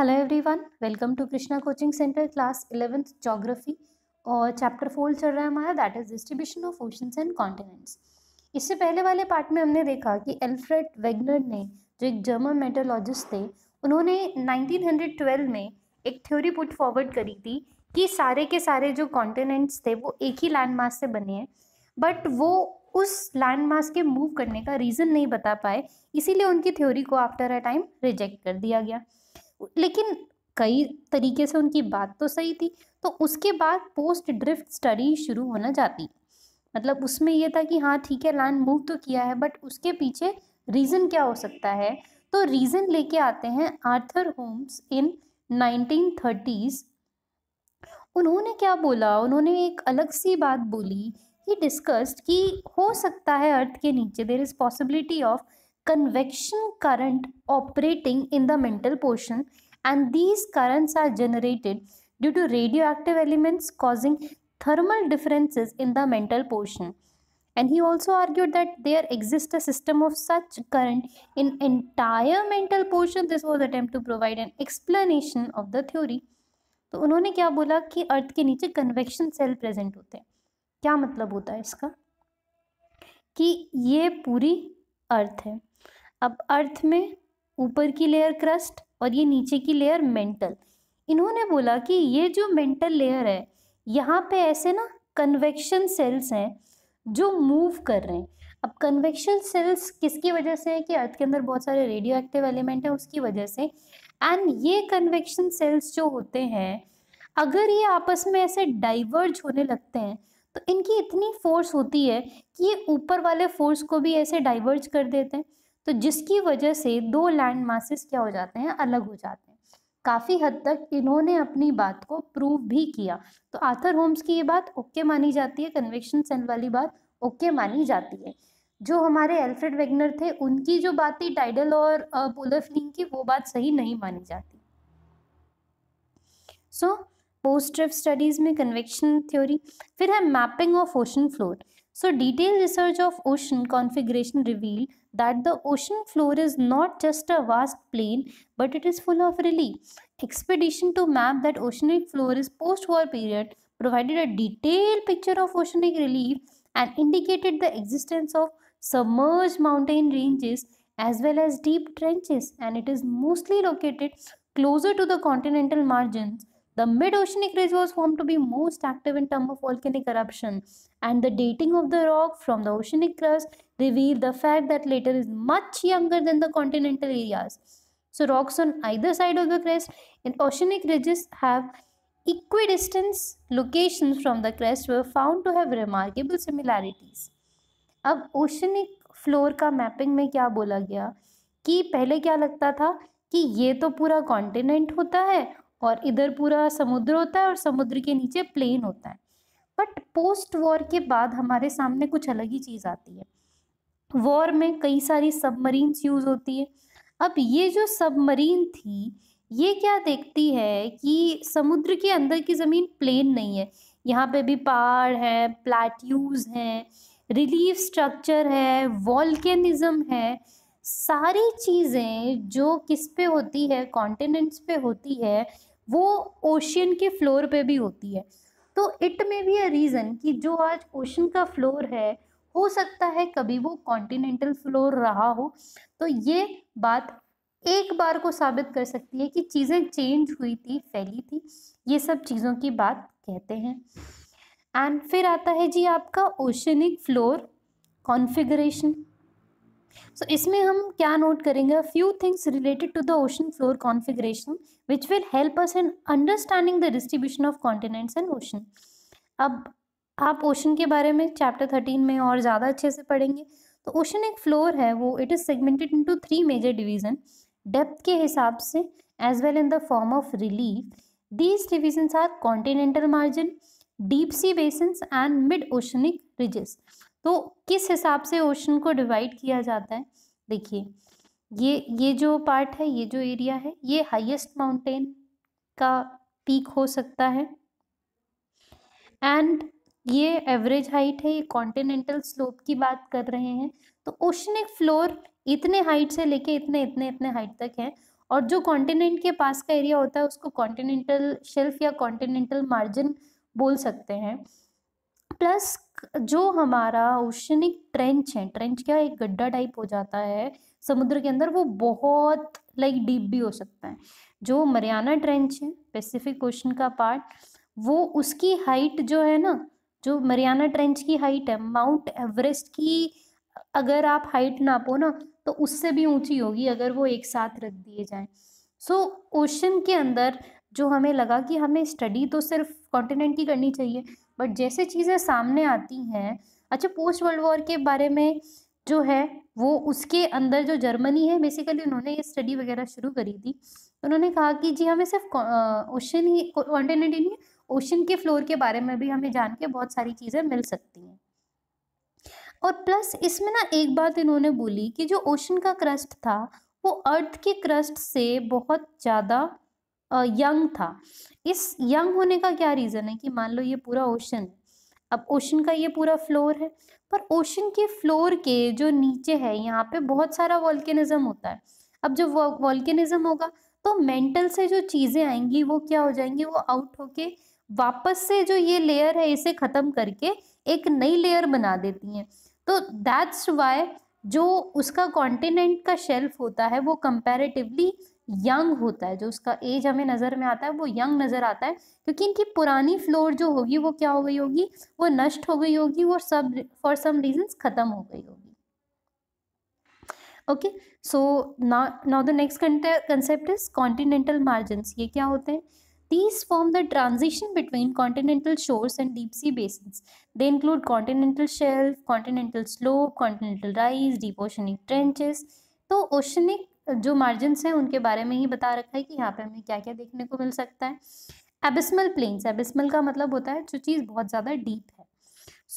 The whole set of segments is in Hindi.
Hello everyone welcome to Krishna coaching centre class eleventh geography और चैप्टर फोर चल रहा है हमारा that is distribution of oceans and continents इससे पहले वाले पार्ट में हमने देखा कि एल्फ्रेड वेगनर ने जो एक जर्मन मेटोलॉजिस्ट थे उन्होंने 1912 में एक थ्योरी पुट फॉरवर्ड करी थी कि सारे के सारे जो कॉन्टिनेंट्स थे वो एक ही लैंड मास से बने हैं बट वो उस लैंड मास के मूव करने का रीज़न नहीं बता पाए इसीलिए उनकी थ्योरी को आफ्टर अ टाइम रिजेक्ट कर दिया गया लेकिन कई तरीके से उनकी बात तो सही थी तो उसके बाद पोस्ट ड्रिफ्ट स्टडी शुरू होना जाती मतलब उसमें यह था कि हाँ ठीक है लैंड मूव तो किया है बट उसके पीछे रीज़न क्या हो सकता है तो रीज़न लेके आते हैं आर्थर होम्स इन 1930s उन्होंने क्या बोला उन्होंने एक अलग सी बात बोली ही डिस्कस्ड कि हो सकता है अर्थ के नीचे there is possibility of convection current operating in the mantle portion and these currents are generated due to radioactive elements causing thermal differences in the mantle portion. And he also argued that there exists a system of such current in entire mental portion. This was attempt to provide an explanation of the theory. तो उन्होंने क्या बोला कि अर्थ के नीचे कन्वेक्शन सेल प्रेजेंट होते हैं क्या मतलब होता है इसका कि ये पूरी अर्थ है अब अर्थ में ऊपर की लेयर क्रस्ट और ये नीचे की लेयर मेंटल इन्होंने बोला कि ये जो मेंटल लेयर है यहाँ पे ऐसे ना कन्वेक्शन सेल्स हैं जो मूव कर रहे हैं अब कन्वेक्शन सेल्स किसकी वजह से है कि अर्थ के अंदर बहुत सारे रेडियो एक्टिव एलिमेंट हैं उसकी वजह से एंड ये कन्वेक्शन सेल्स जो होते हैं अगर ये आपस में ऐसे डाइवर्ज होने लगते हैं तो इनकी इतनी फोर्स होती है कि ये ऊपर वाले फोर्स को भी ऐसे डाइवर्ज कर देते हैं तो जिसकी वजह से दो लैंड मासिस क्या हो जाते हैं अलग हो जाते हैं काफ़ी हद तक इन्होंने अपनी बात को प्रूव भी किया तो आर्थर होम्स की ये बात ओके मानी जाती है कन्वेक्शन सेल वाली बात ओके मानी जाती है जो हमारे एल्फ्रेड वेगनर थे उनकी जो बात थी टाइडल और पोलर की वो बात सही नहीं मानी जाती सो पोस्ट स्टडीज़ में कन्वेक्शन थ्योरी फिर है mapping of ocean floor So detailed research of ocean configuration revealed that the ocean floor is not just a vast plain but it is full of relief. Expedition to map that oceanic floor is post-war period provided a detailed picture of oceanic relief and indicated the existence of submerged mountain ranges as well as deep trenches and it is mostly located closer to the continental margins The mid-oceanic ridge was formed to be most active in terms of volcanic eruption and the dating of the rock from the oceanic crust revealed the fact that later is much younger than the continental areas. So rocks on either side of the crest in oceanic ridges have equidistant locations from the crest were found to have remarkable similarities. अब ओशनिक फ्लोर का मैपिंग में क्या बोला गया कि पहले क्या लगता था कि ये तो पूरा कॉन्टिनेंट होता है और इधर पूरा समुद्र होता है और समुद्र के नीचे प्लेन होता है बट पोस्ट वॉर के बाद हमारे सामने कुछ अलग ही चीज़ आती है वॉर में कई सारी सबमरीन्स यूज़ होती है अब ये जो सबमरीन थी ये क्या देखती है कि समुद्र के अंदर की ज़मीन प्लेन नहीं है यहाँ पे भी पहाड़ है प्लेट्यूज हैं रिलीफ स्ट्रक्चर है वॉल्केनिज़म है सारी चीज़ें जो किस पे होती है कॉन्टिनेंट्स पे होती है वो ओशियन के फ्लोर पे भी होती है तो इट में भी अ रीज़न कि जो आज ओशन का फ्लोर है हो सकता है कभी वो कॉन्टिनेंटल फ्लोर रहा हो तो ये बात एक बार को साबित कर सकती है कि चीज़ें चेंज हुई थी फैली थी ये सब चीज़ों की बात कहते हैं एंड फिर आता है जी आपका ओशनिक फ्लोर कॉन्फ़िगरेशन सो इसमें हम क्या नोट करेंगे few things related to the ocean floor configuration which will help us in understanding the distribution of continents and ocean अब आप ओशन के बारे में चैप्टर थर्टीन में और ज़्यादा अच्छे से पढ़ेंगे तो ओशन एक फ्लोर है वो it is segmented into three major division depth के हिसाब से as well in the form of relief these divisions are continental margin deep sea basins and mid oceanic ridges तो किस हिसाब से ओशन को डिवाइड किया जाता है देखिए ये ये जो पार्ट है ये जो एरिया है ये हाईएस्ट माउंटेन का पीक हो सकता है एंड ये एवरेज हाइट है ये कॉन्टिनेंटल स्लोप की बात कर रहे हैं तो ओशनिक फ्लोर इतने हाइट से लेके इतने इतने इतने हाइट तक है और जो कॉन्टिनेंट के पास का एरिया होता है उसको कॉन्टिनेंटल शेल्फ या कॉन्टिनेंटल मार्जिन बोल सकते हैं प्लस जो हमारा ओशनिक ट्रेंच है ट्रेंच क्या एक गड्ढा टाइप हो जाता है समुद्र के अंदर वो बहुत लाइक डीप भी हो सकता है जो मरियाना ट्रेंच है पैसिफिक ओशन का पार्ट वो उसकी हाइट जो है ना जो मरियाना ट्रेंच की हाइट है माउंट एवरेस्ट की अगर आप हाइट नापो ना तो उससे भी ऊंची होगी अगर वो एक साथ रख दिए जाए सो so, ओशन के अंदर जो हमें लगा कि हमें स्टडी तो सिर्फ कॉन्टिनेंट की करनी चाहिए बट जैसे चीज़ें सामने आती हैं अच्छा पोस्ट वर्ल्ड वॉर के बारे में जो है वो उसके अंदर जो जर्मनी है बेसिकली उन्होंने ये स्टडी वगैरह शुरू करी थी उन्होंने कहा कि जी हमें सिर्फ ओशन ही कॉन्टिनेंट ही नहीं ओशन के फ्लोर के बारे में भी हमें जान के बहुत सारी चीज़ें मिल सकती हैं और प्लस इसमें ना एक बात इन्होंने बोली कि जो ओशन का क्रस्ट था वो अर्थ के क्रस्ट से बहुत ज़्यादा यंग था इस यंग होने का क्या रीज़न है कि मान लो ये पूरा ओशन है अब ओशन का ये पूरा फ्लोर है पर ओशन के फ्लोर के जो नीचे है यहाँ पे बहुत सारा वॉल्केनिज्म होता है अब जब वॉल्केनिज्म होगा तो मेंटल से जो चीज़ें आएंगी वो क्या हो जाएंगी वो आउट होके वापस से जो ये लेयर है इसे ख़त्म करके एक नई लेयर बना देती हैं तो दैट्स वाई जो उसका कॉन्टिनेंट का शेल्फ होता है वो कंपेरेटिवली यंग होता है जो उसका एज हमें नजर में आता है वो यंग नजर आता है क्योंकि इनकी पुरानी फ्लोर जो होगी वो क्या हो गई होगी वो नष्ट हो गई होगी वो सब फॉर सम रीजन खत्म हो गई होगी okay so now the next concept is continental margin ये क्या होते हैं these form the transition between continental shores and deep sea basin they include continental shelf continental slope continental rise deep oceanic trenches तो ओशनिक जो मार्जिन हैं उनके बारे में ही बता रखा है कि यहाँ पे हमें क्या क्या देखने को मिल सकता है एबिसमल प्लेन्स एबिसमल का मतलब होता है जो चीज़ बहुत ज़्यादा डीप है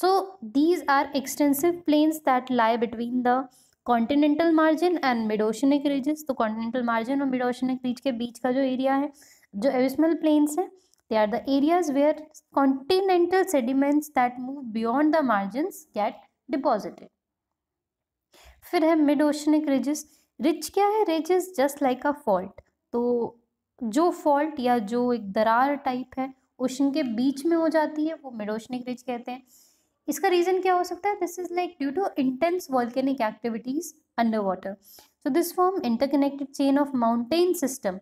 so these are extensive plains that lie between the continental margin and mid oceanic ridges तो कॉन्टिनेंटल मार्जिन और मिडोशनिक रिज के बीच का जो एरिया है जो एबिसमल प्लेन्स हैं they are the areas where continental sediments that move beyond the margin get deposited फिर है मिड ओशनिक रिजिस्ट रिच क्या है ridge is just like a fault तो जो फॉल्ट या जो एक दरार टाइप है ओशन के बीच में हो जाती है वो मिडोशनिक रिच कहते हैं इसका रीज़न क्या हो सकता है this is like due to intense volcanic activities under water so this form interconnected chain of mountain system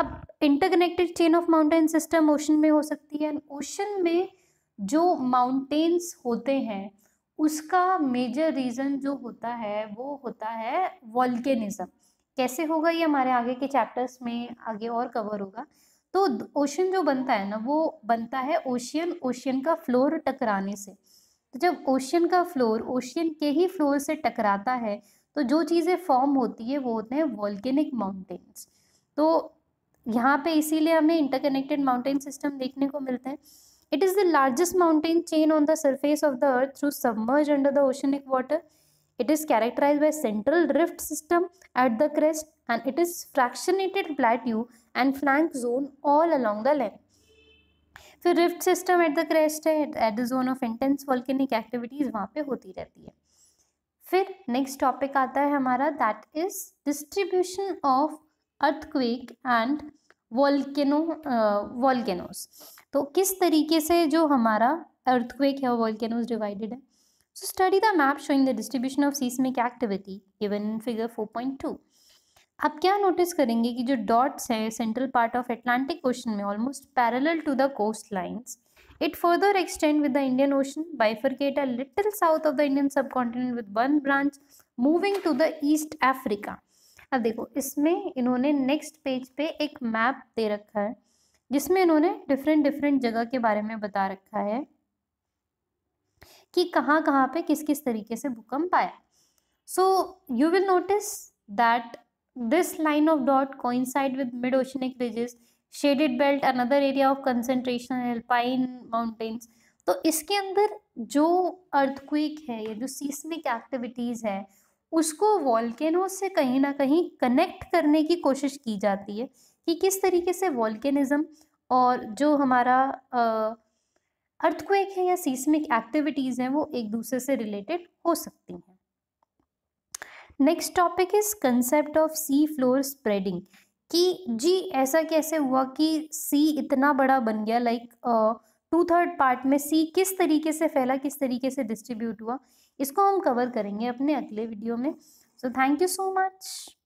अब interconnected chain of mountain system ocean में हो सकती है ओशन में जो माउंटेन्स होते हैं उसका मेजर रीज़न जो होता है वो होता है वॉल्केनिज़म कैसे होगा ये हमारे आगे के चैप्टर्स में आगे और कवर होगा तो ओशन जो बनता है ना वो बनता है ओशियन ओशियन का फ्लोर टकराने से तो जब ओशियन का फ्लोर ओशियन के ही फ्लोर से टकराता है तो जो चीज़ें फॉर्म होती है वो होते हैं वॉल्केनिक माउंटेन्स तो यहाँ पे इसीलिए हमें इंटरकनेक्टेड माउंटेन सिस्टम देखने को मिलते हैं It is the largest mountain chain on the surface of the earth through submerged under the oceanic water. It is characterized by central rift system at the crest and it is fractionated plateau and flank zone all along the length. फिर rift system at the crest है at the zone of intense volcanic activities वहाँ पे होती रहती है फिर नेक्स्ट टॉपिक आता है हमारा that is distribution of earthquake and volcano volcanoes तो किस तरीके से जो हमारा अर्थक्वेक है वॉल्केनोज डिवाइडेड है so study the map showing the distribution of seismic activity given in figure four point two आप क्या नोटिस करेंगे कि जो डॉट्स हैं central part of Atlantic Ocean में almost parallel to the coast lines further extend with the Indian Ocean Ocean, a little south of the Indian subcontinent with one branch moving to the east Africa अब देखो इसमें इन्होंने नेक्स्ट पेज पे एक मैप दे रखा है जिसमें इन्होंने डिफरेंट डिफरेंट जगह के बारे में बता रखा है कि कहाँ कहाँ पे किस किस तरीके से भूकंप आया so you will notice that this of of dot coincide with mid oceanic ridges shaded belt another area of concentration Alpine mountains तो इसके अंदर जो अर्थक्विक है या जो सीस्मिक एक्टिविटीज़ है उसको वॉल्केनो से कहीं ना कहीं कनेक्ट करने की कोशिश की जाती है कि किस तरीके से वॉल्केनिज़म और जो हमारा अर्थक्वेक है या सीस्मिक एक्टिविटीज़ हैं वो एक दूसरे से रिलेटेड हो सकती हैं next topic is concept of sea floor spreading कि जी ऐसा कैसे हुआ कि सी इतना बड़ा बन गया लाइक टू थर्ड पार्ट में सी किस तरीके से फैला किस तरीके से डिस्ट्रीब्यूट हुआ इसको हम कवर करेंगे अपने अगले वीडियो में so thank you so much